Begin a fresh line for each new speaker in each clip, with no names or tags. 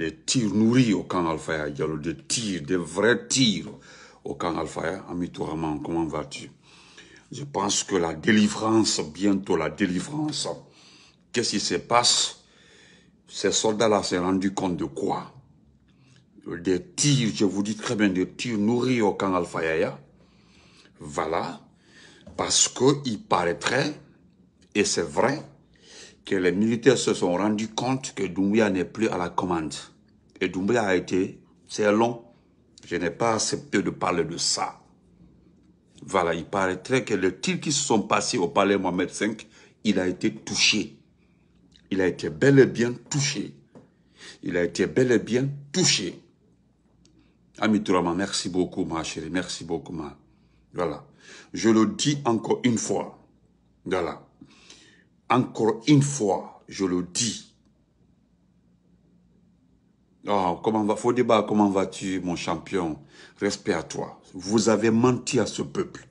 des tirs nourris au camp Alpha des tirs, des vrais tirs au camp Alpha Ami Touraman, comment vas-tu Je pense que la délivrance, bientôt la délivrance, qu'est-ce qui se passe Ces soldats-là s'est rendu compte de quoi Des tirs, je vous dis très bien, des tirs nourris au camp Alpha Voilà, parce qu'il paraîtrait, et c'est vrai, les militaires se sont rendus compte que Doumbouya n'est plus à la commande. Et Doumbouya a été, c'est long, je n'ai pas accepté de parler de ça. Voilà, il paraîtrait que le tirs qui se sont passés au palais Mohamed V, il a été touché. Il a été bel et bien touché. Il a été bel et bien touché. ma merci beaucoup, ma chérie. Merci beaucoup, ma. Voilà. Je le dis encore une fois. Voilà. Encore une fois, je le dis. Oh, comment va, faux comment vas-tu, mon champion Respect à toi. Vous avez menti à ce peuple.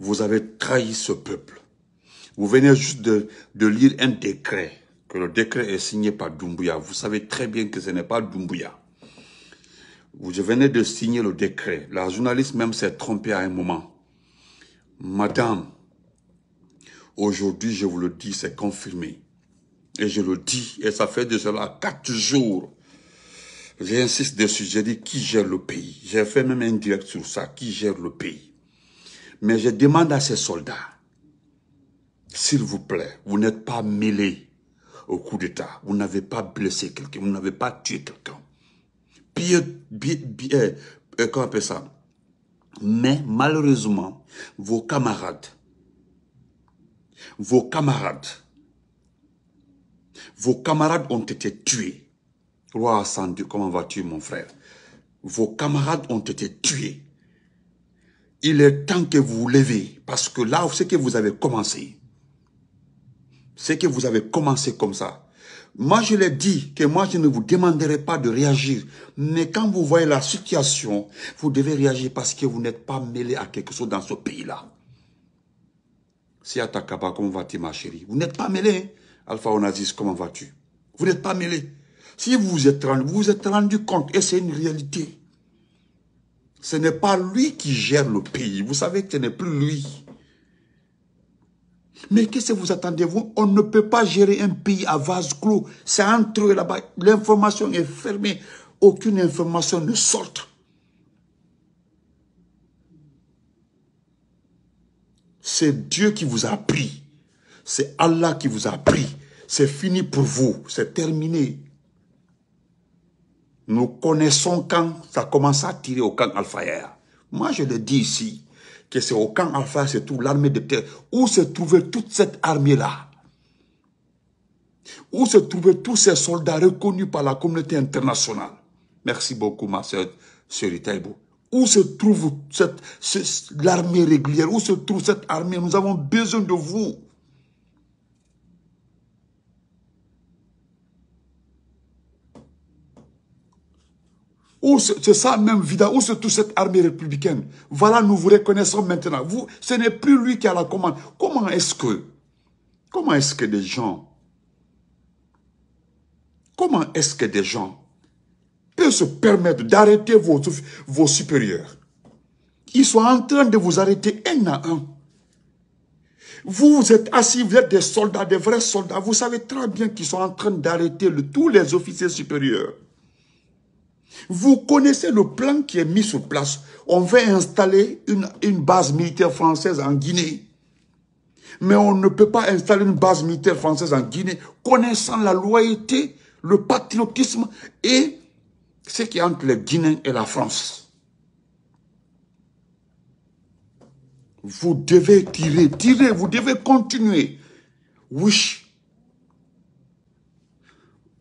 Vous avez trahi ce peuple. Vous venez juste de, lire un décret, que le décret est signé par Doumbouya. Vous savez très bien que ce n'est pas Doumbouya. Vous venez de signer le décret. La journaliste même s'est trompée à un moment. Madame, Aujourd'hui, je vous le dis, c'est confirmé. Et je le dis, et ça fait déjà là quatre jours. J'insiste dessus, j'ai dit qui gère le pays. J'ai fait même un direct sur ça, qui gère le pays. Mais je demande à ces soldats, s'il vous plaît, vous n'êtes pas mêlés au coup d'État. Vous n'avez pas blessé quelqu'un, vous n'avez pas tué quelqu'un. Pire, pire, euh, comment on appelle ça Mais malheureusement, vos camarades vos camarades, vos camarades ont été tués. Roi Sandu, comment vas-tu, mon frère Vos camarades ont été tués. Il est temps que vous vous levez, parce que là, ce que vous avez commencé, ce que vous avez commencé comme ça, moi, je l'ai dit que moi, je ne vous demanderai pas de réagir. Mais quand vous voyez la situation, vous devez réagir parce que vous n'êtes pas mêlé à quelque chose dans ce pays-là. Si Atakaba, comment vas-tu, ma chérie Vous n'êtes pas mêlé. Hein? Alpha Onazis, comment vas-tu Vous n'êtes pas mêlé. Si vous vous êtes rendu, vous êtes rendu compte, et c'est une réalité. Ce n'est pas lui qui gère le pays. Vous savez que ce n'est plus lui. Mais qu'est-ce que vous attendez vous On ne peut pas gérer un pays à vase clos. C'est entre là-bas. L'information est fermée. Aucune information ne sort. C'est Dieu qui vous a pris. C'est Allah qui vous a pris. C'est fini pour vous. C'est terminé. Nous connaissons quand ça commence à tirer au camp al Moi, je le dis ici, que c'est au camp al c'est c'est tout l'armée de terre. Où se trouvait toute cette armée-là Où se trouvaient tous ces soldats reconnus par la communauté internationale Merci beaucoup, ma soeur Suri où se trouve cette, l'armée régulière Où se trouve cette armée Nous avons besoin de vous. c'est ça même Vida, où se trouve cette armée républicaine Voilà, nous vous reconnaissons maintenant. Vous, ce n'est plus lui qui a la commande. Comment est-ce que, comment est-ce que des gens, comment est-ce que des gens peut se permettre d'arrêter vos, vos supérieurs. Ils sont en train de vous arrêter un à un. Vous êtes assis, vous êtes des soldats, des vrais soldats. Vous savez très bien qu'ils sont en train d'arrêter tous les officiers supérieurs. Vous connaissez le plan qui est mis sur place. On veut installer une, une base militaire française en Guinée. Mais on ne peut pas installer une base militaire française en Guinée connaissant la loyauté, le patriotisme et ce qui est entre le Guinée et la France. Vous devez tirer, tirer, vous devez continuer. Oui.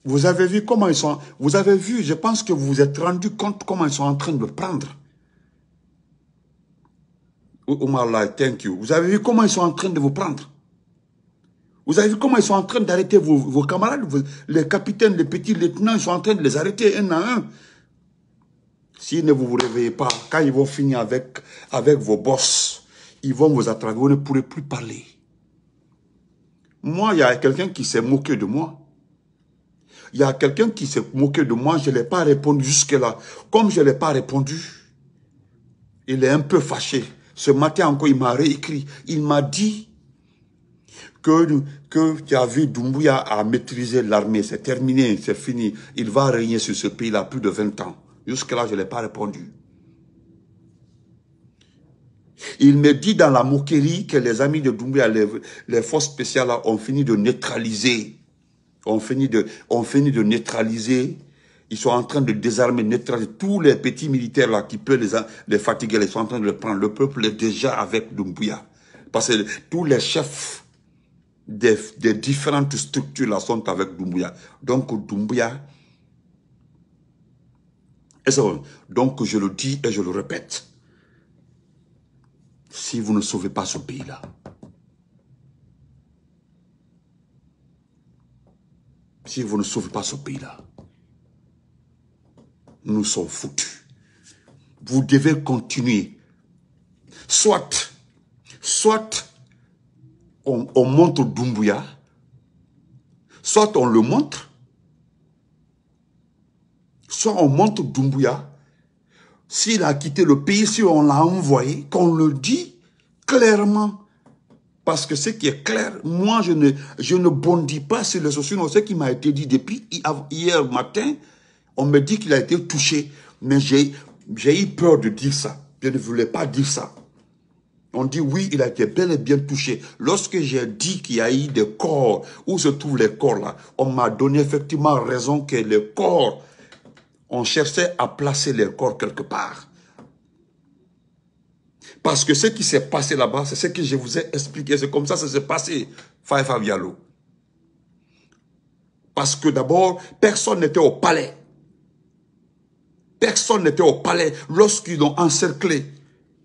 Vous avez vu comment ils sont... Vous avez vu, je pense que vous vous êtes rendu compte comment ils sont en train de prendre. Omar, thank you. Vous avez vu comment ils sont en train de vous prendre. Vous avez vu comment ils sont en train d'arrêter vos, camarades, les capitaines, les petits lieutenants, ils sont en train de les arrêter un à un. Si ne vous, vous réveillez pas, quand ils vont finir avec, avec vos boss, ils vont vous attraper, vous ne pourrez plus parler. Moi, il y a quelqu'un qui s'est moqué de moi. Il y a quelqu'un qui s'est moqué de moi, je ne l'ai pas répondu jusque-là. Comme je ne l'ai pas répondu, il est un peu fâché. Ce matin encore, il m'a réécrit. Il m'a dit, que, que tu as vu Doumbouya a maîtrisé l'armée, c'est terminé, c'est fini. Il va régner sur ce pays-là plus de 20 ans. Jusque-là, je ne l'ai pas répondu. Il me dit dans la moquerie que les amis de Doumbouya, les, forces spéciales, ont fini de neutraliser. Ont fini de, ont fini de neutraliser ils sont en train de désarmer, neutraliser tous les petits militaires là qui peuvent les, les fatiguer. Ils sont en train de le prendre. Le peuple est déjà avec Doumbouya. Parce que tous les chefs des, différentes structures là sont avec Doumbouya. Donc Doumbouya, donc je le dis et je le répète, si vous ne sauvez pas ce pays-là, si vous ne sauvez pas ce pays-là, nous sommes foutus. Vous devez continuer. Soit, soit on, montre Doumbouya, soit on le montre, soit on montre Doumbouya, s'il a quitté le pays, si on l'a envoyé, qu'on le dit clairement. Parce que ce qui est clair, moi, je ne, je ne bondis pas sur les sociaux. Ce qui m'a été dit depuis hier matin, on me dit qu'il a été touché. Mais j'ai eu peur de dire ça. Je ne voulais pas dire ça. On dit oui, il a été bel et bien touché. Lorsque j'ai dit qu'il y a eu des corps, où se trouvent les corps là, on m'a donné effectivement raison que les corps, on cherchait à placer les corps quelque part. Parce que ce qui s'est passé là-bas, c'est ce que je vous ai expliqué. C'est comme ça que ça s'est passé, Faïfa Vialo. Parce que d'abord, personne n'était au palais. Personne n'était au palais lorsqu'ils ont encerclé.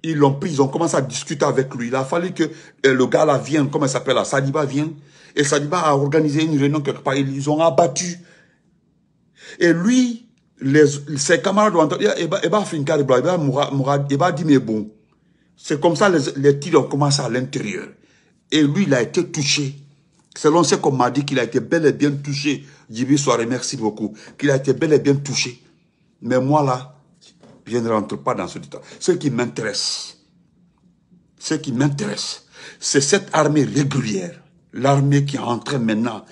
Ils l'ont pris, ils ont commencé à discuter avec lui. Il a fallu que euh, le gars là vienne, comment il s'appelle là, Sadiba vienne. Et Sadiba a organisé une réunion quelque part. Ils ont abattu. Et lui, les, ses camarades ont entendu, et bah, et bah, dit, mais bon. C'est comme ça, les, les tirs ont commencé à l'intérieur. Et lui, il a été touché. Selon ce qu'on m'a dit, qu'il a été bel et bien touché. Jibi Soare, merci beaucoup. Qu'il a été bel et bien touché. Mais moi là, je ne rentre pas dans ce détail. Ce qui m'intéresse, ce qui m'intéresse, c'est cette armée régulière, l'armée qui est entrée maintenant,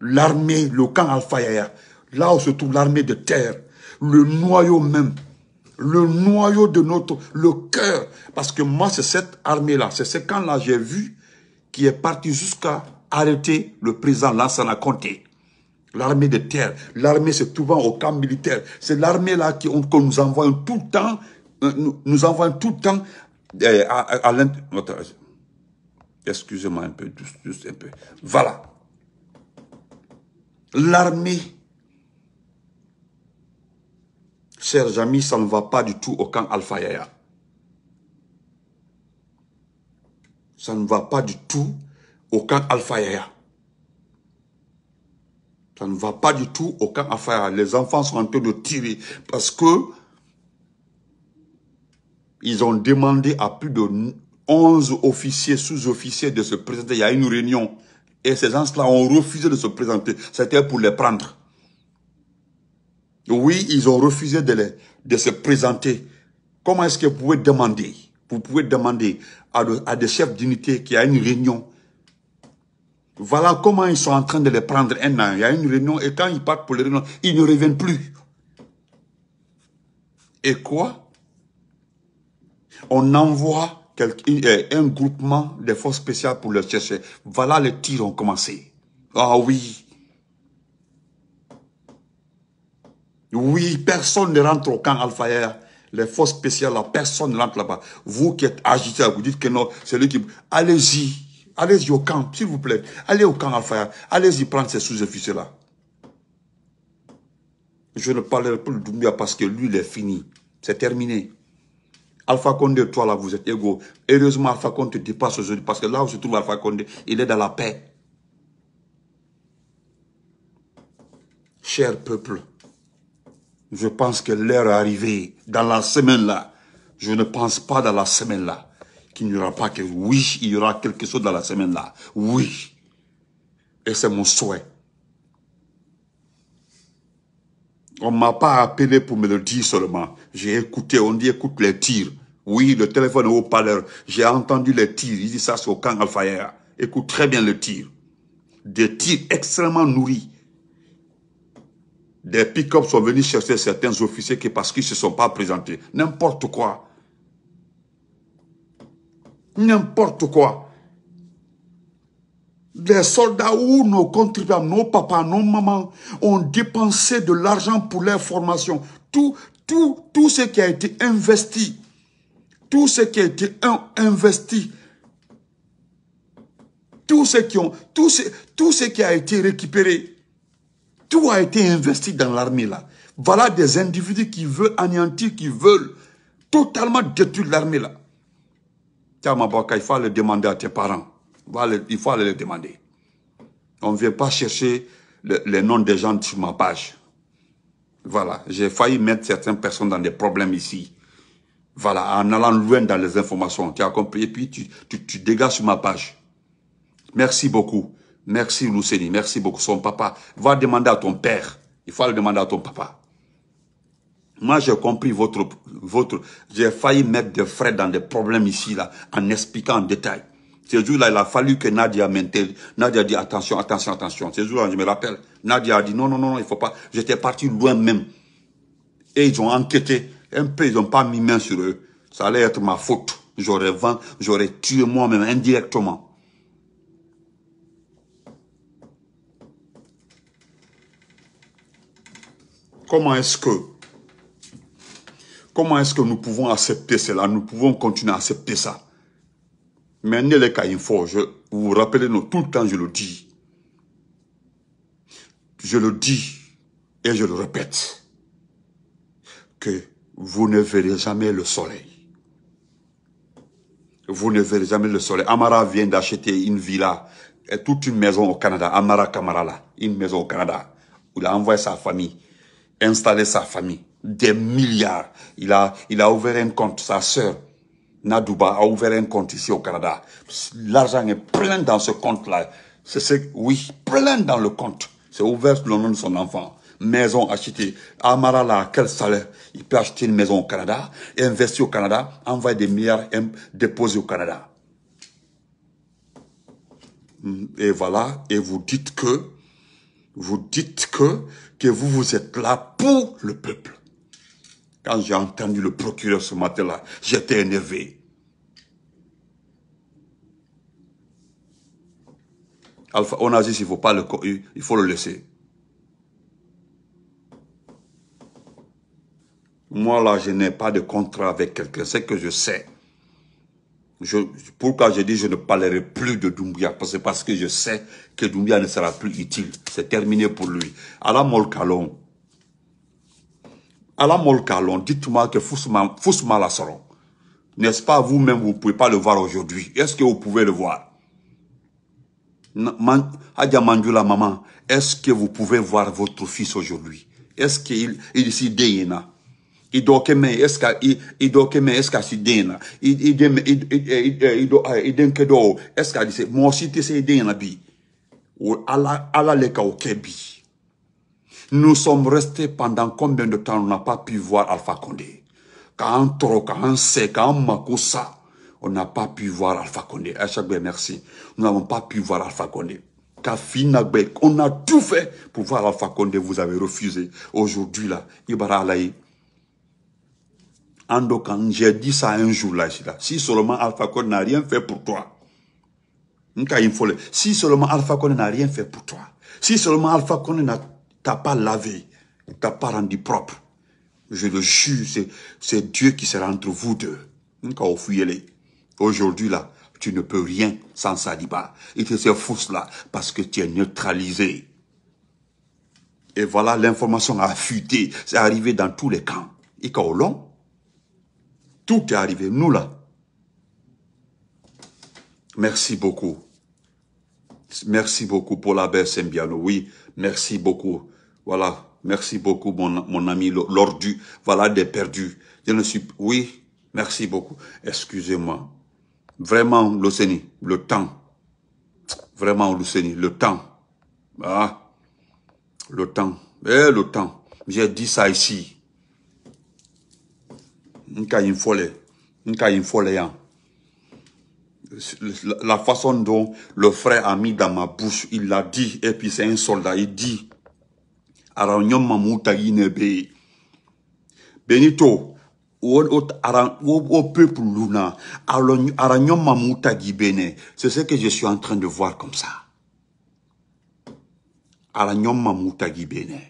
l'armée, le camp Alpha Yaya, là où se trouve l'armée de terre, le noyau même, le noyau de notre, le cœur. Parce que moi, c'est cette armée-là, c'est ce camp-là, j'ai vu, qui est parti jusqu'à arrêter le président Lansana Conté l'armée de terre, l'armée se trouvant au camp militaire. C'est l'armée-là qu'on nous envoie tout le temps, euh, nous, envoie tout le temps euh, à, à, Excusez-moi un peu, juste, juste un peu. Voilà. L'armée, chers amis, ça ne va pas du tout au camp Alpha Yaya. Ça ne va pas du tout au camp Alpha Yaya. Ça ne va pas du tout au aucun affaire. Les enfants sont en train de tirer parce que ils ont demandé à plus de 11 officiers, sous-officiers de se présenter. Il y a une réunion. Et ces gens-là ont refusé de se présenter. C'était pour les prendre. Oui, ils ont refusé de, de se présenter. Comment est-ce que vous pouvez demander Vous pouvez demander à, à des chefs d'unité qu'il y a une réunion voilà comment ils sont en train de les prendre un an. Il y a une réunion et quand ils partent pour les réunions, ils ne reviennent plus. Et quoi On envoie eh, un groupement des forces spéciales pour les chercher. Voilà les tirs ont commencé. Ah oui. Oui, personne ne rentre au camp Alpha Les forces spéciales, personne ne rentre là-bas. Vous qui êtes agités, vous dites que non, c'est lui qui... Allez-y. Allez-y au camp, s'il vous plaît. Allez au camp Alpha. Allez-y prendre ces sous-officiers-là. Je ne parlerai plus de d'Oumbia parce que lui, il est fini. C'est terminé. Alpha Condé, toi là, vous êtes égaux. Heureusement, Alpha Condé dépasse aujourd'hui parce que là où se trouve Alpha Condé, il est dans la paix. Cher peuple, je pense que l'heure est arrivée dans la semaine là. Je ne pense pas dans la semaine là qu'il n'y aura pas que oui, il y aura quelque chose dans la semaine là. Oui. Et c'est mon souhait. On ne m'a pas appelé pour me le dire seulement. J'ai écouté, on dit écoute les tirs. Oui, le téléphone est au parleur. J'ai entendu les tirs. Il dit ça, c'est au camp Al-Faya. Écoute très bien le tir. Des tirs extrêmement nourris. Des pick ups sont venus chercher certains officiers qui, parce qu'ils ne se sont pas présentés. N'importe quoi n'importe quoi. Les soldats ou nos contribuables, nos papas, nos mamans ont dépensé de l'argent pour leur formation. Tout, tout, tout ce qui a été investi, tout ce qui a été investi, tout ce qui ont, tout ce qui a été récupéré, tout a été investi dans l'armée là. Voilà des individus qui veulent anéantir, qui veulent totalement détruire l'armée là il faut le demander à tes parents. Il faut aller le demander. On ne vient pas chercher les noms des gens sur ma page. Voilà, j'ai failli mettre certaines personnes dans des problèmes ici. Voilà, en allant loin dans les informations, tu as compris. Et puis, tu, dégages sur ma page. Merci beaucoup. Merci Lousseni, merci beaucoup. Son papa, va demander à ton père. Il faut le demander à ton papa. Moi, j'ai compris votre... votre j'ai failli mettre des frais dans des problèmes ici, là, en expliquant en détail. Ce jour-là, il a fallu que Nadia m'intègre. Nadia a dit, attention, attention, attention. Ce jour-là, je me rappelle. Nadia a dit, non, non, non, il faut pas. J'étais parti loin même. Et ils ont enquêté. Un peu, ils n'ont pas mis main sur eux. Ça allait être ma faute. J'aurais vendu, j'aurais tué moi-même indirectement. Comment est-ce que Comment est-ce que nous pouvons accepter cela Nous pouvons continuer à accepter ça. Mais ne les je vous vous rappelez, nous tout le temps, je le dis. Je le dis et je le répète. Que vous ne verrez jamais le soleil. Vous ne verrez jamais le soleil. Amara vient d'acheter une villa, et toute une maison au Canada. Amara Kamara, une maison au Canada. Il a envoyé sa famille, installé sa famille des milliards. Il a, il a ouvert un compte, sa sœur, Nadouba, a ouvert un compte ici au Canada. L'argent est plein dans ce compte-là. C'est, oui, plein dans le compte. C'est ouvert sous le nom de son enfant. Maison achetée. Amara, là, quel salaire Il peut acheter une maison au Canada, investir au Canada, envoyer des milliards, déposer au Canada. Mm, et voilà, et vous dites que, vous dites que, que vous vous êtes là pour le peuple. Quand j'ai entendu le procureur ce matin-là, j'étais énervé. Alpha, on a dit il faut pas le il faut le laisser. Moi, là, je n'ai pas de contrat avec quelqu'un. C'est que je sais. Je, pourquoi je dis je ne parlerai plus de Doumbia C'est parce que je sais que Doumbia ne sera plus utile. C'est terminé pour lui. Alors, Molkalon, Allah, Molkalon, dites-moi que N'est-ce pas vous-même, vous pouvez pas le voir aujourd'hui. Est-ce que vous pouvez le voir Adja maman, est-ce que vous pouvez voir votre fils aujourd'hui Est-ce qu'il il Il doit que est-ce qu'il est-ce qu'il est-ce qu'il moi le nous sommes restés pendant combien de temps on n'a pas pu voir Alpha Condé Quand trop, quand sait, quand on n'a pas pu voir Alpha Condé. Achagbe, eh, merci. Nous n'avons pas pu voir Alpha Condé. on a tout fait pour voir Alpha Condé. Vous avez refusé. Aujourd'hui, là, Ibara Alaï, Ando, j'ai dit ça un jour, là, si seulement Alpha Condé n'a rien fait pour toi, si seulement Alpha Condé n'a rien fait pour toi, si seulement Alpha Condé n'a t'as pas lavé, t'as pas rendu propre. Je le jure, c'est Dieu qui sera entre vous deux. Aujourd'hui, là, tu ne peux rien sans Saliba. Il te se fou là, parce que tu es neutralisé. Et voilà, l'information a fuité. C'est arrivé dans tous les camps. Et quand long, tout est arrivé. Nous, là. Merci beaucoup. Merci beaucoup pour la baisse, Mbiano. Oui, merci beaucoup. Voilà. Merci beaucoup, mon, mon ami, l'ordu, voilà, des perdus. Je ne suis, oui, merci beaucoup. Excusez-moi. Vraiment, Luceni, le temps. Vraiment, Luceni, le temps. Ah. Le temps. Eh, le temps. J'ai dit ça ici. Hein. La façon dont le frère a mis dans ma bouche, il l'a dit, et puis c'est un soldat, il dit, Araignon mamuta yine be benito au peuple luna aranyɔm mamuta gibene c'est ce que je suis en train de voir comme ça ma mamuta Bene.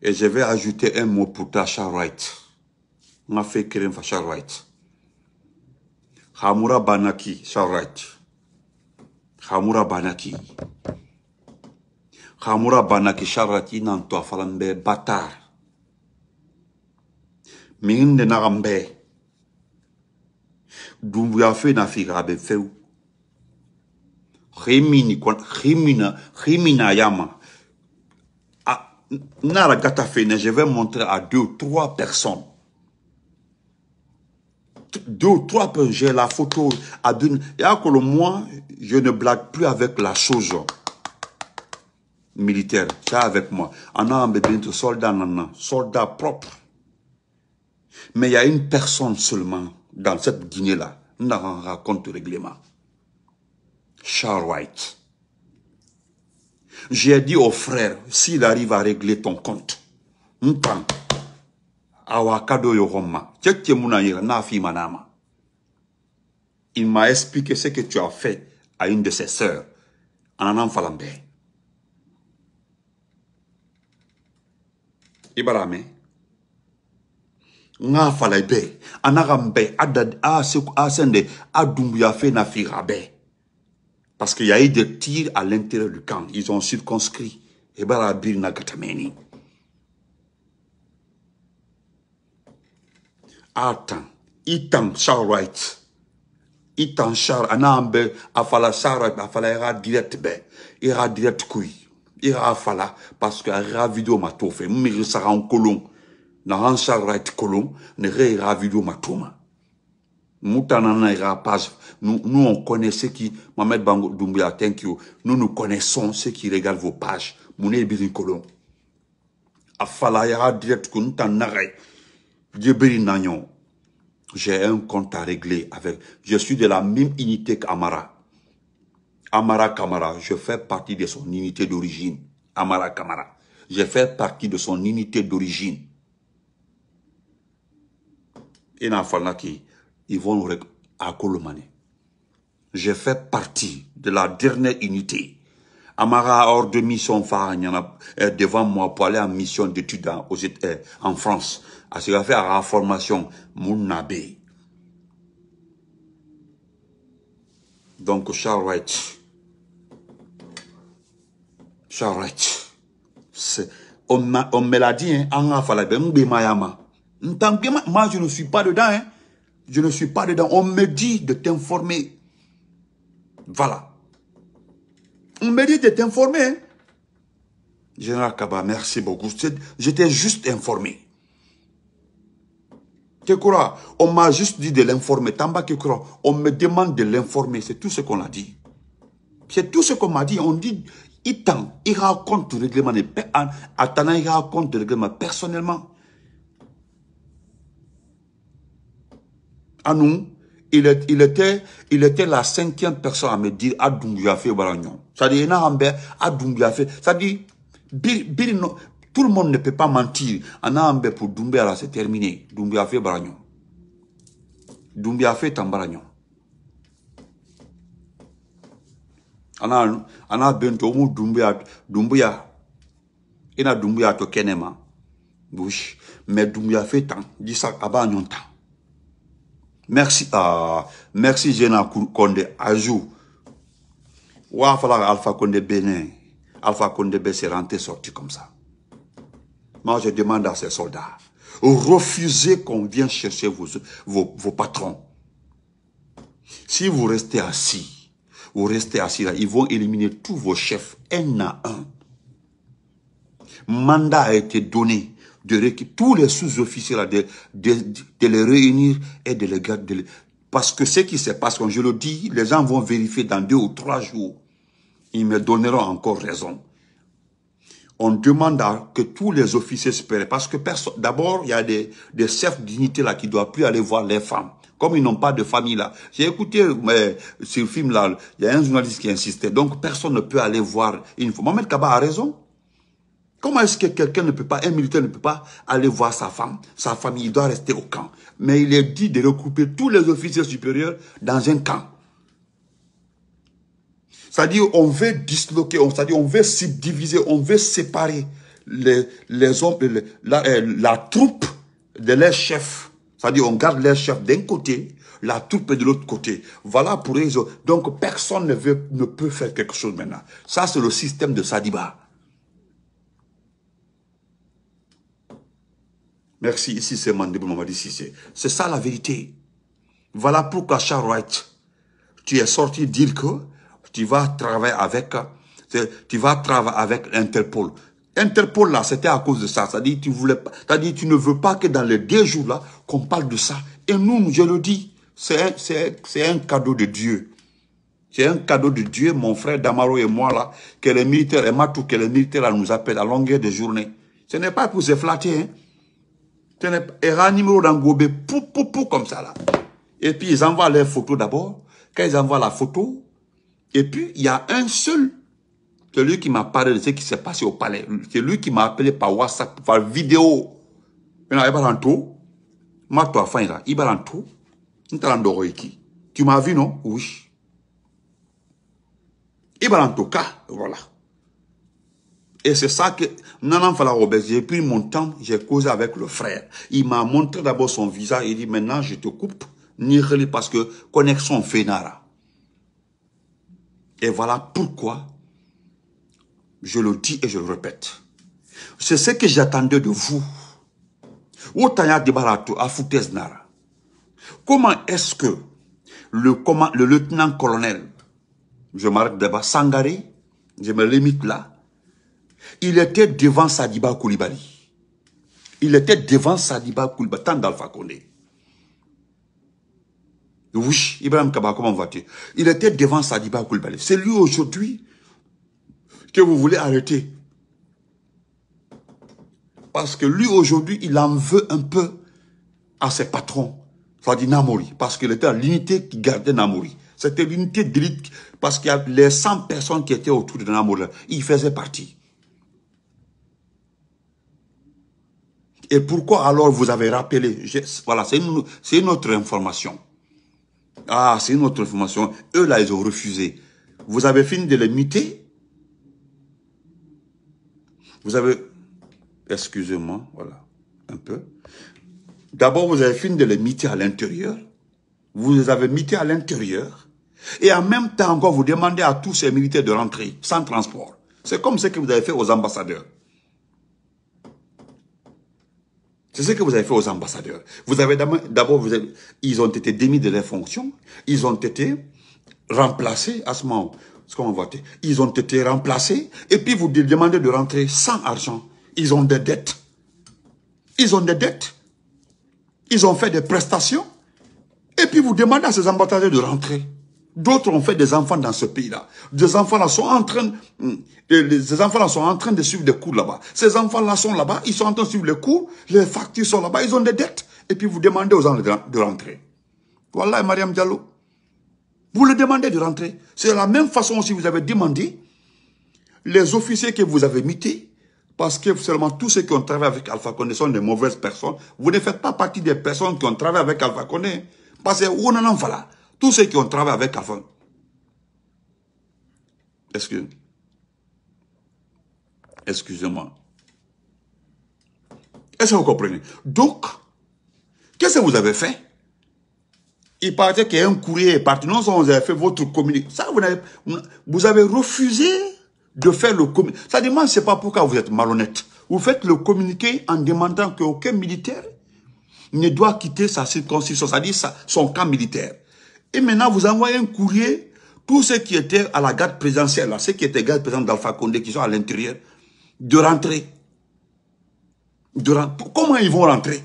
et je vais ajouter un mot pour Tasha Wright a fait un fa Wright. Hamura banaki Wright. Hamura banaki kamura banaki sharrati nan batar minde Narambe. gambe fe na figa feu khimini khimina yama ah, nara je vais montrer à deux ou trois personnes deux ou trois j'ai la photo à d'une et à moi je ne blague plus avec la chose militaire, tu avec moi. En Anna Ambebinto, soldat Nana, soldat propre. Mais il y a une personne seulement dans cette Guinée-là. On raconte le règlement. Charles White. J'ai dit au frère, s'il arrive à régler ton compte, m'tan, awakado yoroma, manama. Il m'a expliqué ce que tu as fait à une de ses sœurs, en Ananan Falambert. i bara mɛn nga falai be anaga mbe adad asende adumbuya fe na firabe parce qu'il y a eu des tirs à l'intérieur du camp ils ont circonscrit ibara bara bir na katameni atan itan char right itan char anambe afala char afala ira direct be ira direct kui ira fala parce que ravido ma t'o fɛ n miiri en colon, na han sarrait colon, ne re vidéo ma toma ma na page nous, nous on connaît qui Mohamed Bango Dumbuya thank you nous nous connaissons ceux qui regardent vos pages mun e colon. afala a direct kun tan ta nagai je j'ai un compte à régler avec je suis de la même unité qu'Amara Amara Kamara, je fais partie de son unité d'origine. Amara Kamara, je fais partie de son unité d'origine. Et dans là ils vont à Kolomane. Je fais partie de la dernière unité. Amara a hors de mission devant moi pour aller en mission d'études en, euh, France. À ce fait à la formation Mounabe. Donc Charles White, Charlotte. On me l'a dit, hein, ben, moi je ne suis pas dedans, hein. Je ne suis pas dedans. On me dit de t'informer. Voilà. On me dit de t'informer. Hein. Général Kaba, merci beaucoup. J'étais juste informé. crois on m'a juste dit de l'informer. Tamba crois on me demande de l'informer. C'est tout ce qu'on a dit. C'est tout ce qu'on m'a dit. On dit, il t'en il ka compte règlement de a tana i ka compte règlement personnellement à nous il, est, il, était, il était la cinquième personne à me dire à Dunguafé Baranyon. C'est-à-dire, C'est-à-dire, tout le monde ne peut pas mentir. ambe pour Doumbia, c'est terminé. Doumbia Baragnon. Doumbia Tambaragnon. en ana bento bentɔ umu dumbuya dumbuya i dumbuya to kenema bush mais dumbuya fɛ disa a b'a ɲɔn merci uh, merci jena konde ajou wa falloir alpha konde bénin alpha konde b s'est rentré sorti comme ça moi je demande à ces soldats refusez qu'on vienne chercher vos, vos, vos patrons si vous restez assis vous restez assis là, ils vont éliminer tous vos chefs, un à un. Mandat a été donné de récupérer tous les sous-officiers là, de, les réunir et de les garder. Parce que ce qui se passe, quand je le dis, les gens vont vérifier dans deux ou trois jours. Ils me donneront encore raison. On demande à, que tous les officiers se parce que d'abord, il y a des, des chefs d'unité là qui doivent plus aller voir les femmes. Comme ils n'ont pas de famille là. J'ai écouté mais, ce film là, il y a un journaliste qui insistait. Donc personne ne peut aller voir une femme. Mohamed Kaba a raison. Comment est-ce que quelqu'un ne peut pas, un militaire ne peut pas aller voir sa femme, sa famille, il doit rester au camp. Mais il est dit de regrouper tous les officiers supérieurs dans un camp. C'est-à-dire, on veut disloquer, c'est-à-dire, on veut subdiviser, on veut séparer les, hommes, euh, la troupe de leurs chefs. C'est-à-dire, on garde les chef d'un côté, la troupe de l'autre côté. Voilà pour eux. Donc, personne ne, veut, ne peut faire quelque chose maintenant. Ça, c'est le système de Sadiba. Merci, ici c'est Mandibou Mamadi C'est ça la vérité. Voilà pourquoi Charles Wright, tu es sorti dire que tu vas travailler avec, tu vas travailler avec Interpol. Interpol là, c'était à cause de ça. C'est-à-dire, tu voulais pas, tu ne veux pas que dans les deux jours là, qu'on parle de ça. Et nous, je le dis, c'est, un cadeau de Dieu. C'est un cadeau de Dieu, mon frère Damaro et moi là, que les militaires, et Matou, que les militaires là nous appellent à longueur de journée. Ce n'est pas pour se flatter, hein. Ce n'est pas, numéro d'Angobé, pou, pou, pou, comme ça là. Et puis, ils envoient leurs photos d'abord. Quand ils envoient la photo, et puis, il y a un seul c'est lui qui m'a parlé de ce qui s'est passé au palais. C'est lui qui m'a appelé par WhatsApp, par vidéo. Il m'a dit, ma toi, Faïra, il m'a dit, tu m'as vu, non? Oui. Il m'a tout. voilà. Et c'est ça que non, Falarobès, j'ai pris mon temps, j'ai causé avec le frère. Il m'a montré d'abord son visage, il dit maintenant je te coupe, Nireli, parce que connexion fenara." Et voilà pourquoi je le dis et je le répète. C'est ce que j'attendais de vous. Comment est-ce que le, comment, le lieutenant-colonel, je m'arrête d'abord, Sangaré, je me limite là, il était devant Sadiba Koulibaly. Il était devant Sadiba Koulibaly, tant d'Alpha Ibrahim Kaba, comment vas-tu Il était devant Sadiba Koulibaly. C'est lui aujourd'hui que vous voulez arrêter. Parce que lui, aujourd'hui, il en veut un peu à ses patrons, c'est-à-dire Namori, parce qu'il était l'unité qui gardait Namori. C'était l'unité d'élite, parce qu'il y a les 100 personnes qui étaient autour de Namori, il faisait partie. Et pourquoi alors vous avez rappelé Voilà, c'est une, autre information. Ah, c'est une autre information. Eux, là, ils ont refusé. Vous avez fini de les muter vous avez, excusez-moi, voilà, un peu. D'abord, vous avez fini de les miter à l'intérieur. Vous les avez mités à l'intérieur. Et en même temps encore, vous demandez à tous ces militaires de rentrer sans transport. C'est comme ce que vous avez fait aux ambassadeurs. C'est ce que vous avez fait aux ambassadeurs. Vous avez d'abord, ils ont été démis de leurs fonctions, ils ont été remplacés à ce moment. Ils ont été remplacés et puis vous demandez de rentrer sans argent. Ils ont des dettes. Ils ont des dettes. Ils ont fait des prestations. Et puis vous demandez à ces ambassadeurs de rentrer. D'autres ont fait des enfants dans ce pays-là. Des enfants-là sont en train, Les hum, enfants-là sont en train de suivre des cours là-bas. Ces enfants-là sont là-bas, ils sont en train de suivre les cours, les factures sont là-bas, ils ont des dettes. Et puis vous demandez aux gens de rentrer. Voilà, Mariam Diallo. Vous le demandez de rentrer. C'est la même façon que vous avez demandé les officiers que vous avez mités, parce que seulement tous ceux qui ont travaillé avec Alpha Condé sont des mauvaises personnes. Vous ne faites pas partie des personnes qui ont travaillé avec Alpha Condé. Parce que on en voilà. Tous ceux qui ont travaillé avec Alpha. Est-ce que... Excusez-moi. Est-ce que vous comprenez Donc, qu'est-ce que vous avez fait il partait qu'il y a un courrier parti. Non, ça, on fait votre communiqué. Ça, vous avez, refusé de faire le communiqué. Ça demande, c'est pas pourquoi vous êtes malhonnête. Vous faites le communiqué en demandant qu'aucun militaire ne doit quitter sa circonscription, c'est-à-dire son camp militaire. Et maintenant, vous envoyez un courrier, pour ceux qui étaient à la garde présidentielle, ceux qui étaient garde présidentielle d'Alpha Condé, qui sont à l'intérieur, de rentrer. De rentrer. Comment ils vont rentrer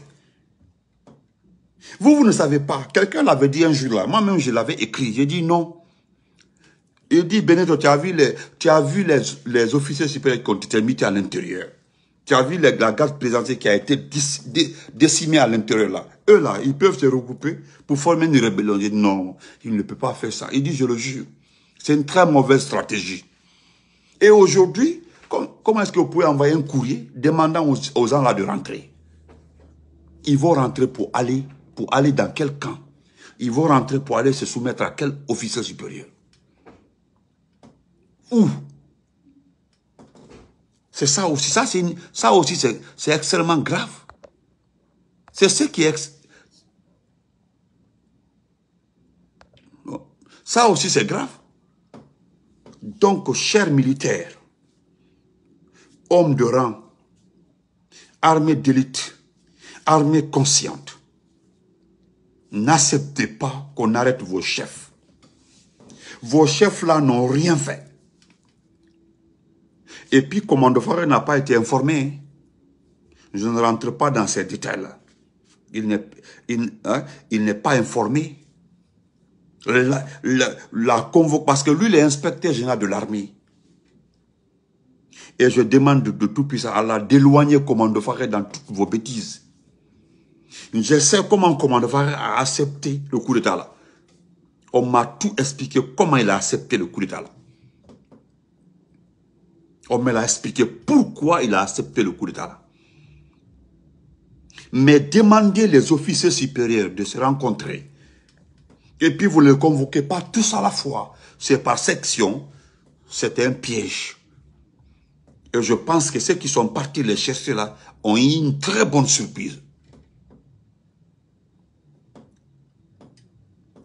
vous, vous ne savez pas. Quelqu'un l'avait dit un jour là. Moi-même, je l'avais écrit. J'ai dit non. Il dit, Benito, tu as vu les, officiers supérieurs qui ont été mis à l'intérieur. Tu as vu la garde présentée qui a été décimée à l'intérieur là. Eux là, ils peuvent se regrouper pour former une rébellion. J'ai dit, non, il ne peut pas faire ça. Il dit, je le jure. C'est une très mauvaise stratégie. Et aujourd'hui, comment, est-ce que vous pouvez envoyer un courrier demandant aux gens là de rentrer Ils vont rentrer pour aller pour aller dans quel camp. Ils vont rentrer pour aller se soumettre à quel officier supérieur. Où C'est ça aussi. Ça, ça aussi, c'est extrêmement grave. C'est ce qui est... Ça aussi, c'est grave. Donc, chers militaires, hommes de rang, armée d'élite, armée consciente, n'acceptez pas qu'on arrête vos chefs. Vos chefs-là n'ont rien fait. Et puis, Commando Faré n'a pas été informé. Je ne rentre pas dans ces détails-là. Il n'est hein, pas informé. La, parce que lui, il est inspecteur général de l'armée. Et je demande de, tout puissant Allah d'éloigner Commando Faré dans toutes vos bêtises. Je sais comment commandant a accepté le coup d'état On m'a tout expliqué comment il a accepté le coup d'état On me l'a expliqué pourquoi il a accepté le coup d'état Mais demandez les officiers supérieurs de se rencontrer. Et puis vous ne les convoquez pas tous à la fois. C'est par section. C'est un piège. Et je pense que ceux qui sont partis les chercher là ont eu une très bonne surprise.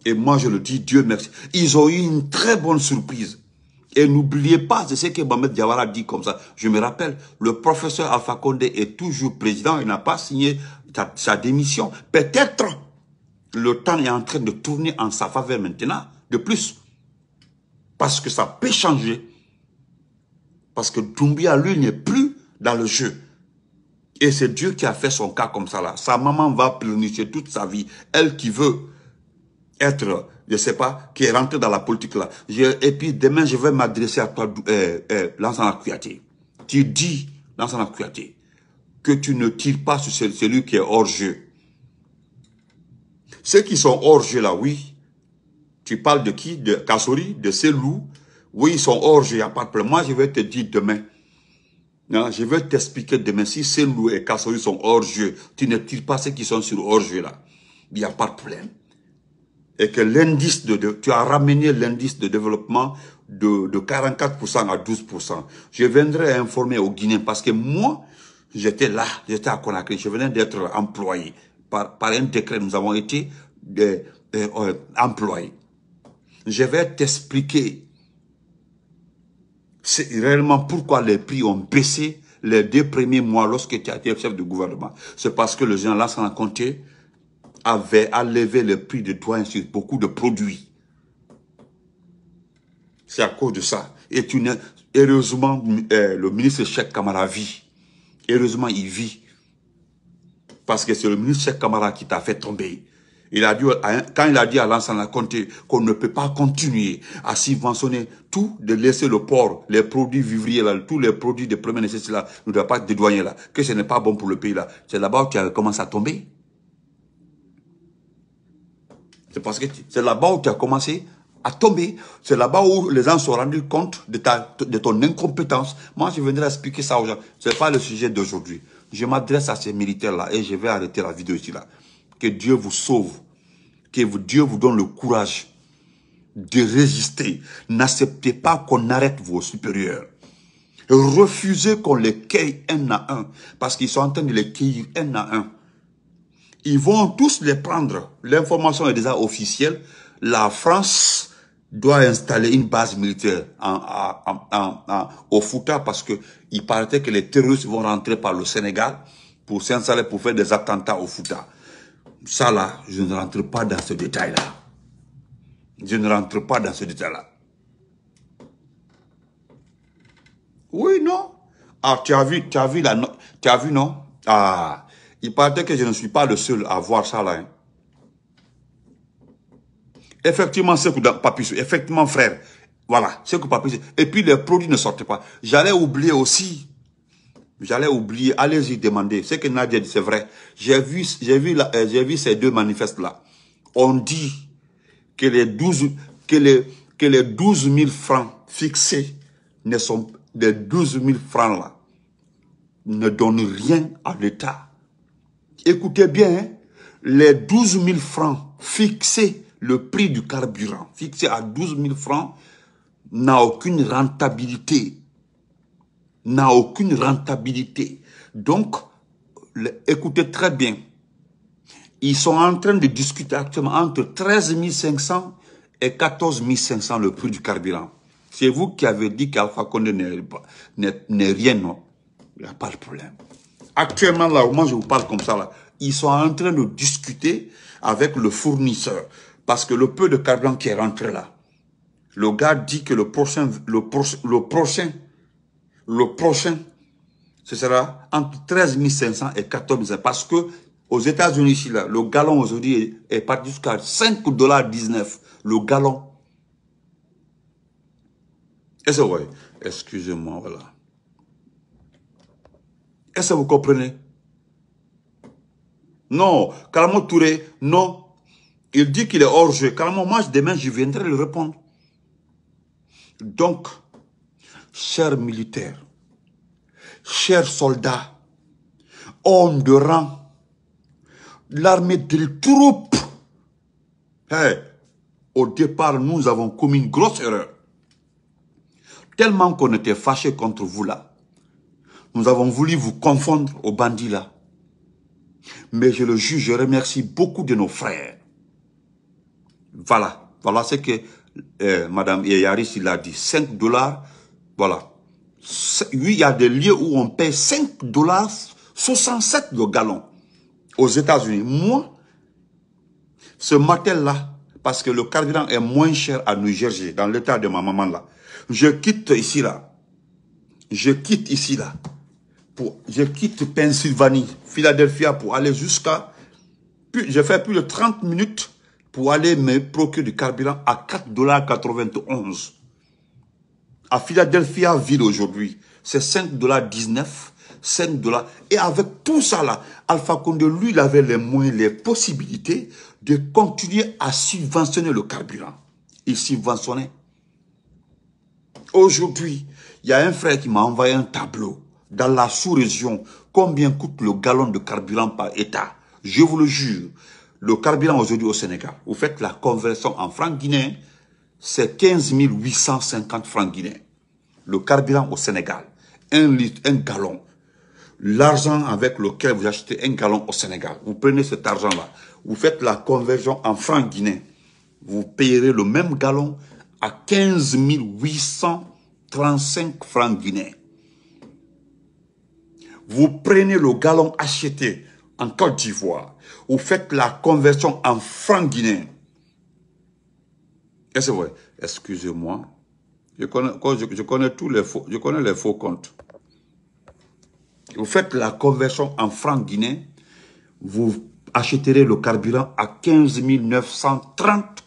Et moi, je le dis, Dieu merci. Ils ont eu une très bonne surprise. Et n'oubliez pas, c'est ce que Mohamed Diawara dit comme ça. Je me rappelle, le professeur Alpha Condé est toujours président, il n'a pas signé sa, démission. Peut-être le temps est en train de tourner en sa faveur maintenant, de plus. Parce que ça peut changer. Parce que Doumbia, lui, n'est plus dans le jeu. Et c'est Dieu qui a fait son cas comme ça là. Sa maman va planifier toute sa vie. Elle qui veut être, je sais pas, qui est rentré dans la politique là. et puis demain, je vais m'adresser à toi, euh, euh, Tu dis, Lansana Kouyaté, que tu ne tires pas sur celui qui est hors jeu. Ceux qui sont hors jeu là, oui. Tu parles de qui De Kassori De ces loups Oui, ils sont hors jeu, il n'y a pas de problème. Moi, je vais te dire demain. Non, je vais t'expliquer demain. Si ces loups et Kassori sont hors jeu, tu ne tires pas ceux qui sont sur hors jeu là. Il n'y a pas de problème et que l'indice de, tu as ramené l'indice de développement de, 44% à 12%. Je viendrai informer aux Guinéens parce que moi, j'étais là, j'étais à Conakry, je venais d'être employé. Par, par un décret, nous avons été euh, euh, euh, employés. Je vais t'expliquer réellement pourquoi les prix ont baissé les deux premiers mois lorsque tu as été chef de gouvernement. C'est parce que les gens là sont comptaient avait lever le prix de toi sur beaucoup de produits. C'est à cause de ça. Et tu heureusement, euh, le ministre Cheikh Kamara vit. Heureusement, il vit. Parce que c'est le ministre Cheikh Kamara qui t'a fait tomber. Il a dit, quand il a dit à l'ensemble comté qu'on ne peut pas continuer à subventionner tout, de laisser le port, les produits vivriers, là, tous les produits de première nécessité, là, ne doit pas dédouaner là, que ce n'est pas bon pour le pays là. C'est là-bas qu'il a commencé à tomber. C'est parce que c'est là-bas où tu as commencé à tomber. C'est là-bas où les gens se sont rendus compte de, de ton incompétence. Moi, je viendrai expliquer ça aux gens. Ce n'est pas le sujet d'aujourd'hui. Je m'adresse à ces militaires-là et je vais arrêter la vidéo ici-là. Que Dieu vous sauve. Que Dieu vous donne le courage de résister. N'acceptez pas qu'on arrête vos supérieurs. Refusez qu'on les cueille un à un. Parce qu'ils sont en train de les cueillir un à un ils vont tous les prendre. L'information est déjà officielle. La France doit installer une base militaire au Fouta parce que il paraît que les terroristes vont rentrer par le Sénégal pour s'installer pour faire des attentats au Fouta. Ça là, je ne rentre pas dans ce détail-là. Je ne rentre pas dans ce détail-là. Oui, non. Ah, tu as vu, tu as vu la, tu as vu, non? Ah, il paraît que je ne suis pas le seul à voir ça là. Hein. Effectivement, c'est que papy, effectivement, frère. Voilà, c'est que papy, et puis les produits ne sortent pas. J'allais oublier aussi. J'allais oublier, allez-y demander. Ce que Nadia dit, c'est vrai. J'ai vu, j'ai vu, euh, j'ai vu ces deux manifestes-là. On dit que les 12, que les, que les 000 francs fixés ne sont, les 12 000 francs là, ne donnent rien à l'État écoutez bien, hein. les 12 000 francs fixés, le prix du carburant fixé à 12 000 francs n'a aucune rentabilité. N'a aucune rentabilité. Donc, écoutez très bien. Ils sont en train de discuter actuellement entre 13 500 et 14 500 le prix du carburant. C'est vous qui avez dit qu'Alpha Condé n'est rien, non. Il n'y a pas de problème actuellement, là, au moins, je vous parle comme ça, là, ils sont en train de discuter avec le fournisseur. Parce que le peu de carburant qui est rentré là, le gars dit que le prochain, le, le prochain, le prochain, ce sera entre 13 500 et 14 000. Parce que aux États-Unis, ici, là, le gallon aujourd'hui est, parti jusqu'à 5 dollars le gallon. Et c'est vrai. Excusez-moi, voilà. Est-ce que vous comprenez Non, Karamo Touré, non. Il dit qu'il est hors jeu. Calamo, moi, demain, je viendrai lui répondre. Donc, chers militaires, chers soldats, hommes de rang, l'armée de troupes, au départ, nous avons commis une grosse erreur. Tellement qu'on était fâchés contre vous là. Nous avons voulu vous confondre aux bandits là. Mais je le juge, je remercie beaucoup de nos frères. Voilà, voilà ce que euh, Madame il a dit. 5 dollars, voilà. Oui, il y a des lieux où on paie 5 dollars 67 de gallon aux États-Unis. Moi, ce matin-là, parce que le carburant est moins cher à New Jersey, dans l'état de ma maman là. Je quitte ici là. Je quitte ici là je quitte Pennsylvanie, Philadelphia pour aller jusqu'à, Je j'ai fait plus de 30 minutes pour aller me procurer du carburant à 4,91$. À Philadelphia ville aujourd'hui, c'est 5,19$, 5$. Et avec tout ça là, Alpha Condé, lui, il avait les moyens, les possibilités de continuer à subventionner le carburant. Il subventionnait. Aujourd'hui, il y a un frère qui m'a envoyé un tableau dans la sous-région, combien coûte le gallon de carburant par État Je vous le jure, le carburant aujourd'hui au Sénégal, vous faites la conversion en francs guinéens, c'est 15 850 francs guinéens. Le carburant au Sénégal, un litre, un gallon. L'argent avec lequel vous achetez un gallon au Sénégal, vous prenez cet argent-là, vous faites la conversion en francs guinéens, vous payerez le même gallon à 15 835 francs guinéens. Vous prenez le galon acheté en Côte d'Ivoire. Vous faites la conversion en franc guinéens. Et c'est vrai Excusez-moi. Je connais, tous les faux, je connais les faux comptes. Vous faites la conversion en franc guinéens, Vous achèterez le carburant à 15 930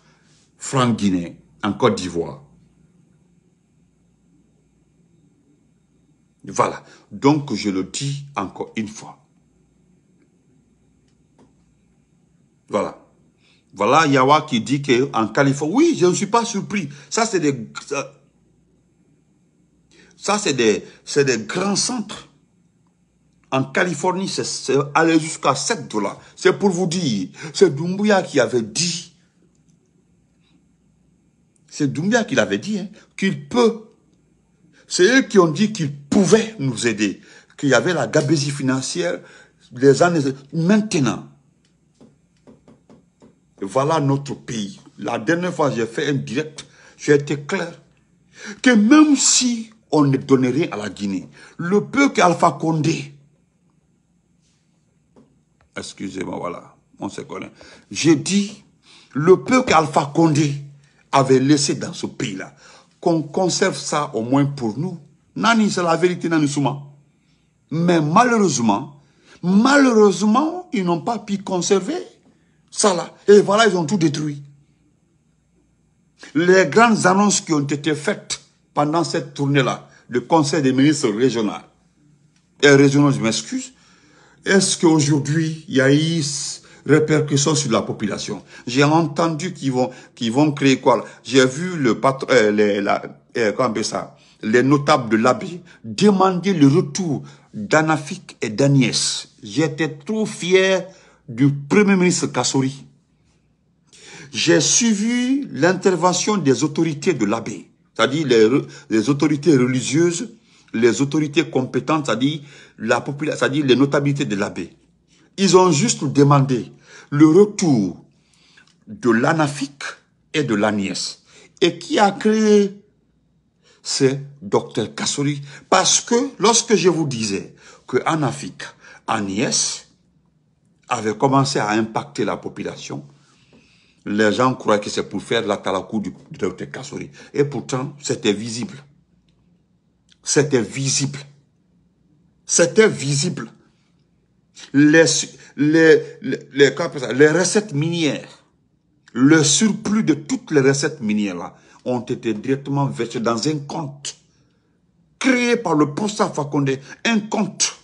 francs guinéens en Côte d'Ivoire. Voilà. Donc, je le dis encore une fois. Voilà. Voilà Yawa qui dit qu'en Californie, oui, je ne suis pas surpris. Ça, c'est des, ça, c'est des, des grands centres. En Californie, c'est aller jusqu'à 7 dollars. C'est pour vous dire, c'est Doumbouya qui avait dit, c'est Doumbia qui l'avait dit, hein, qu'il peut. C'est eux qui ont dit qu'il pouvait nous aider, qu'il y avait la gabésie financière des années... Maintenant, voilà notre pays. La dernière fois, j'ai fait un direct, j'ai été clair, que même si on ne donnait rien à la Guinée, le peu qu'Alpha Condé, excusez-moi, voilà, on se connaît, j'ai dit, le peu qu'Alpha Condé avait laissé dans ce pays-là, qu'on conserve ça au moins pour nous, Nani, c'est la vérité, Nani Souma. Mais malheureusement, malheureusement, ils n'ont pas pu conserver ça là. Et voilà, ils ont tout détruit. Les grandes annonces qui ont été faites pendant cette tournée-là, le Conseil des ministres régionaux, et régional, je m'excuse, est-ce qu'aujourd'hui, il y a eu répercussions sur la population J'ai entendu qu'ils vont, qu'ils vont créer quoi J'ai vu le patron, euh, euh ça les notables de l'abbé, demandaient le retour d'Anafik et d'Agnès. J'étais trop fier du Premier ministre Kassori. J'ai suivi l'intervention des autorités de l'abbé, c'est-à-dire les, autorités religieuses, les autorités compétentes, c'est-à-dire la population, c'est-à-dire les notabilités de l'abbé. Ils ont juste demandé le retour de l'Anafik et de l'Agnès. Et qui a créé c'est Dr Kassori. Parce que lorsque je vous disais qu'en Afrique, Agnès avait commencé à impacter la population, les gens croient que c'est pour faire la calacou du Dr Kassori. Et pourtant, c'était visible. C'était visible. C'était visible. Les, les, les, les recettes minières, le surplus de toutes les recettes minières là, ont été directement versés dans un compte créé par le professeur Fakonde, un compte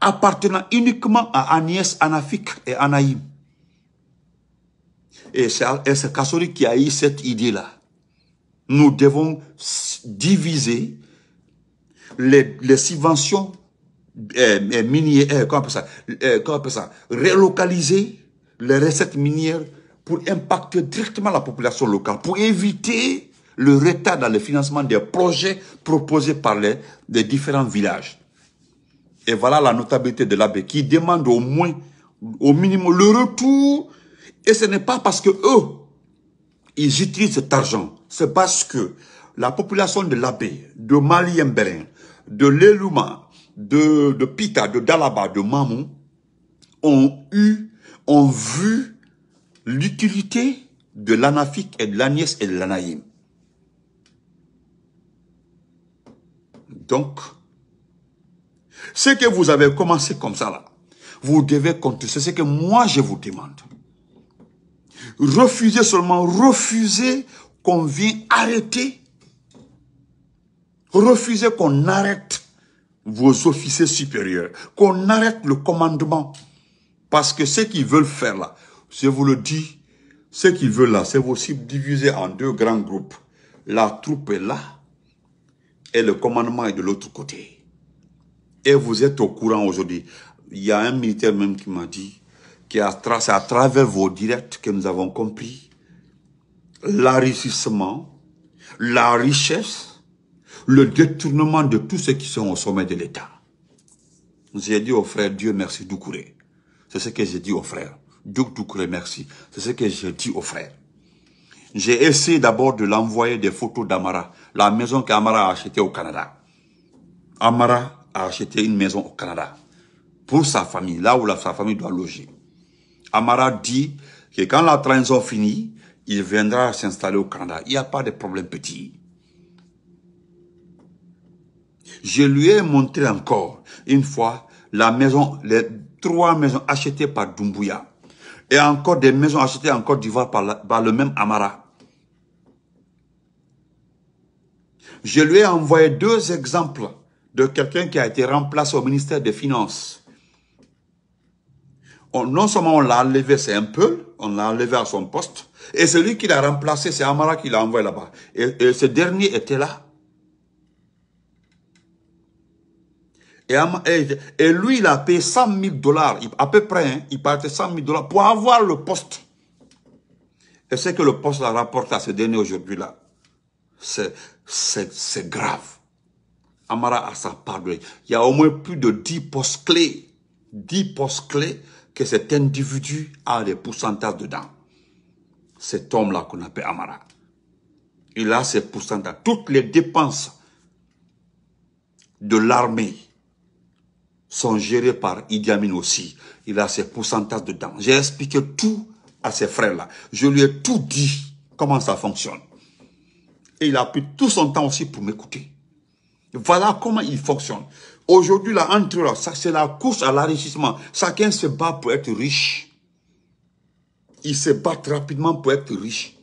appartenant uniquement à Agnès Anafik et Anaïm. Et c'est Kassori qui a eu cette idée-là. Nous devons diviser les, subventions minières, relocaliser les recettes minières pour impacter directement la population locale, pour éviter le retard dans le financement des projets proposés par les, des différents villages. Et voilà la notabilité de l'abbé qui demande au moins, au minimum, le retour. Et ce n'est pas parce que eux, ils utilisent cet argent. C'est parce que la population de l'abbé, de Mali de Lelouma, de, de Pita, de Dalaba, de Mamou, ont eu, ont vu l'utilité de l'anafique et de l'agnès et de l'anaïm. Donc, ce que vous avez commencé comme ça là, vous devez compter. C'est ce que moi je vous demande. Refusez seulement, refusez qu'on vienne arrêter. Refusez qu'on arrête vos officiers supérieurs, qu'on arrête le commandement. Parce que ce qu'ils veulent faire là, je vous le dis, ce qu'il veut là, c'est vous subdiviser en deux grands groupes. La troupe est là et le commandement est de l'autre côté. Et vous êtes au courant aujourd'hui. Il y a un militaire même qui m'a dit, qui a à travers vos directs que nous avons compris l'enrichissement, la richesse, le détournement de tous ceux qui sont au sommet de l'État. J'ai dit au frère Dieu merci Doucouré. C'est ce que j'ai dit aux frères. Dieu remercie. C'est ce que j'ai dit aux frères. J'ai essayé d'abord de l'envoyer des photos d'Amara, la maison qu'Amara a achetée au Canada. Amara a acheté une maison au Canada pour sa famille, là où sa famille doit loger. Amara dit que quand la transition finit, il viendra s'installer au Canada. Il n'y a pas de problème petit. Je lui ai montré encore une fois la maison, les trois maisons achetées par Dumbuya et encore des maisons achetées en Côte d'Ivoire par, le même Amara. Je lui ai envoyé deux exemples de quelqu'un qui a été remplacé au ministère des Finances. non seulement on l'a enlevé, c'est un peu, on l'a enlevé à son poste, et celui qui l'a remplacé, c'est Amara qui l'a envoyé là-bas. et ce dernier était là, Et, lui, il a payé 100 000 dollars, à peu près, hein, il partait 100 000 dollars pour avoir le poste. Et ce que le poste a rapporté à ce dernier aujourd'hui-là, c'est grave. Amara a sa part. Il y a au moins plus de 10 postes clés. 10 postes clés que cet individu a des pourcentages dedans. Cet homme-là qu'on appelle Amara. Il a ses pourcentages. Toutes les dépenses de l'armée, sont gérés par Idi Amin aussi. Il a ses pourcentages dedans. J'ai expliqué tout à ses frères-là. Je lui ai tout dit, comment ça fonctionne. Et il a pris tout son temps aussi pour m'écouter. Voilà comment il fonctionne. Aujourd'hui, là, entre là, ça, c'est la course à l'enrichissement. Chacun se bat pour être riche. Il se bat rapidement pour être riche.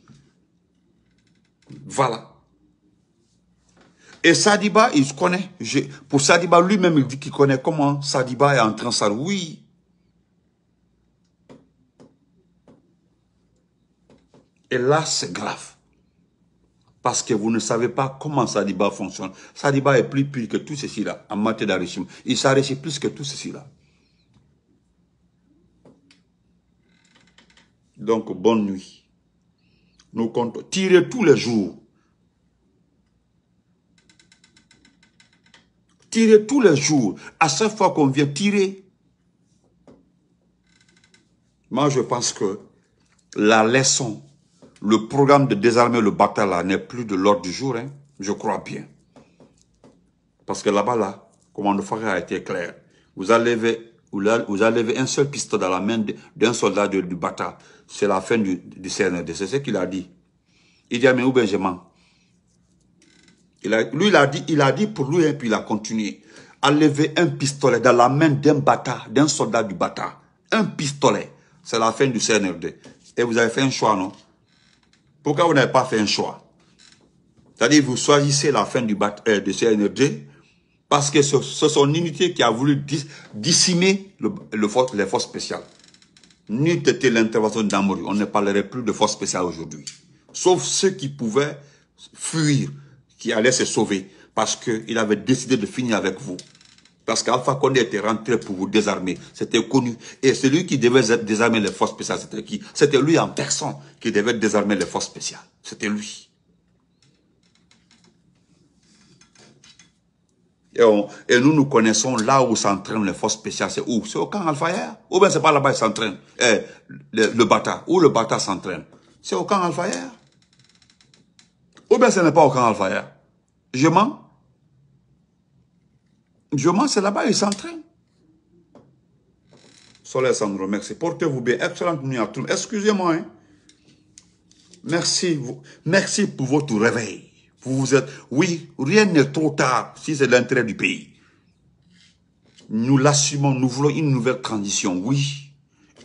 Voilà. Et Sadiba, il se connaît. pour Sadiba, lui-même, il dit qu'il connaît comment Sadiba est en train de Oui. Et là, c'est grave. Parce que vous ne savez pas comment Sadiba fonctionne. Sadiba est plus pur que tout ceci-là, en matière Il s'arrête plus que tout ceci-là. Donc, bonne nuit. Nous comptons tirer tous les jours tirer tous les jours, à chaque fois qu'on vient tirer, moi je pense que la leçon, le programme de désarmer le bataille n'est plus de l'ordre du jour, hein. je crois bien. Parce que là-bas, là, commande le a été clair. Vous allez vous un seul pistolet dans la main d'un soldat du Bata. C'est la fin du, CNRD. C'est ce qu'il a dit. Il dit ah, mais je Benjamin, lui, il a dit, il a dit pour lui, et hein, puis il a continué à un pistolet dans la main d'un bâtard, d'un soldat du bâtard. Un pistolet. C'est la fin du CNRD. Et vous avez fait un choix, non Pourquoi vous n'avez pas fait un choix C'est-à-dire, vous choisissez la fin du, euh, CNRD parce que c'est ce, son unité qui a voulu dissimuler dissimer le, les forces spéciales. N'eût l'intervention d'Amory, on ne parlerait plus de forces spéciales aujourd'hui. Sauf ceux qui pouvaient fuir qui allait se sauver parce qu'il avait décidé de finir avec vous. Parce qu'Alpha Condé était rentré pour vous désarmer. C'était connu. Et celui qui devait désarmer les forces spéciales, c'était qui C'était lui en personne qui devait désarmer les forces spéciales. C'était lui. Et, nous nous connaissons là où s'entraînent les forces spéciales. C'est où C'est au camp Alpha Ou bien c'est pas là-bas qu'ils s'entraînent. Eh, le, le, Bata. Où le Bata s'entraîne C'est au camp Alpha ou oh, bien ce n'est pas au camp Je mens. Je mens, c'est là-bas, ils s'entraînent. Soleil Sandro, merci. Portez-vous bien. Excellente nuit à tous. Excusez-moi. Hein. Merci. Merci pour votre réveil. Vous vous êtes... Oui, rien n'est trop tard si c'est l'intérêt du pays. Nous l'assumons. Nous voulons une nouvelle transition. Oui.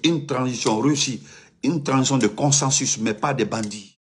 Une transition réussie. Une transition de consensus, mais pas des bandits.